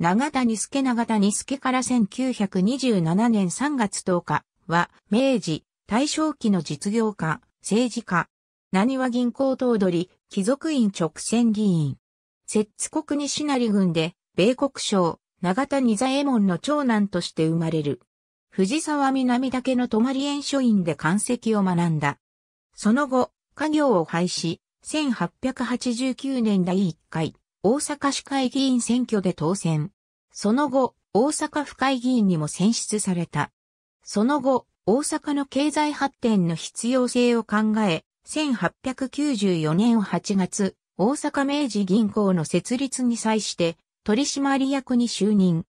長谷助長谷助から1927年3月10日は、明治、大正期の実業家、政治家、何は銀行頭取、貴族院直線議員。摂津国西成郡で、米国省、長谷右衛門の長男として生まれる。藤沢南岳の泊園書院で漢籍を学んだ。その後、家業を廃止、1889年第1回、大阪市会議員選挙で当選。その後、大阪府会議員にも選出された。その後、大阪の経済発展の必要性を考え、1894年8月、大阪明治銀行の設立に際して取締役に就任。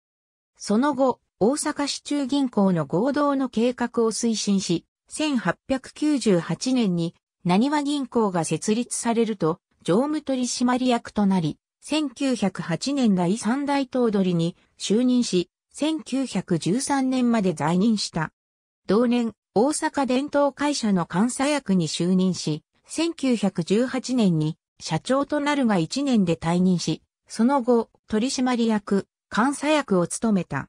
その後、大阪市中銀行の合同の計画を推進し、1898年に、何和銀行が設立されると、常務取締役となり、1908年第三大頭取に就任し、1913年まで在任した。同年、大阪伝統会社の監査役に就任し、1918年に社長となるが1年で退任し、その後、取締役、監査役を務めた。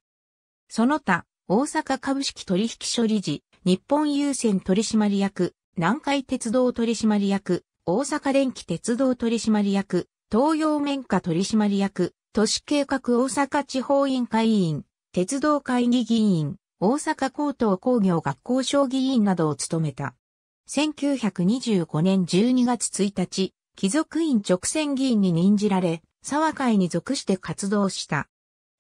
その他、大阪株式取引所理事、日本郵船取締役、南海鉄道取締役、大阪電気鉄道取締役、東洋面下取締役、都市計画大阪地方委員会委員、鉄道会議議員、大阪高等工業学校将棋委員などを務めた。1925年12月1日、貴族院直選議員に任じられ、沢会に属して活動した。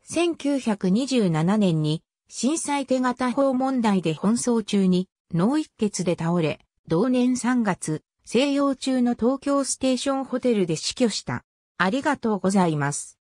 1927年に震災手形法問題で奔走中に脳一血で倒れ、同年3月、静養中の東京ステーションホテルで死去した。ありがとうございます。